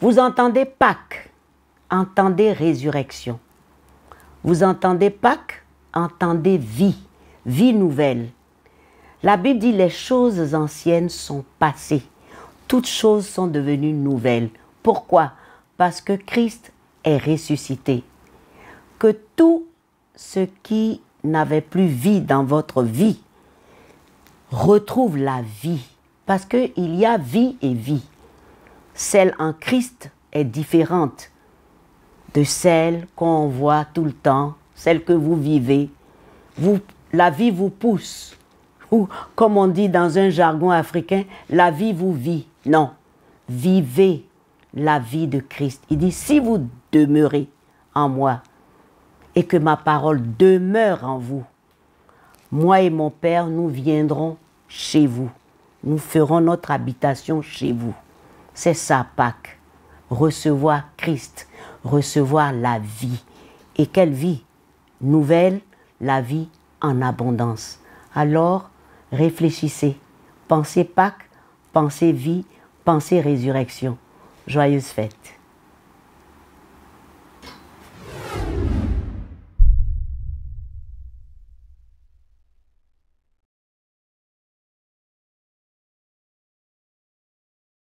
Vous entendez Pâques, entendez résurrection. Vous entendez Pâques, entendez vie, vie nouvelle. La Bible dit les choses anciennes sont passées, toutes choses sont devenues nouvelles. Pourquoi Parce que Christ est ressuscité. Que tout ce qui n'avait plus vie dans votre vie retrouve la vie. Parce qu'il y a vie et vie. Celle en Christ est différente de celle qu'on voit tout le temps, celle que vous vivez. Vous, la vie vous pousse. Ou, comme on dit dans un jargon africain, la vie vous vit. Non. Vivez la vie de Christ. Il dit, si vous demeurez en moi et que ma parole demeure en vous, moi et mon Père, nous viendrons chez vous. Nous ferons notre habitation chez vous. C'est ça, Pâques. Recevoir Christ, recevoir la vie. Et quelle vie Nouvelle, la vie en abondance. Alors, réfléchissez. Pensez Pâques, pensez vie, pensez résurrection. Joyeuse fête.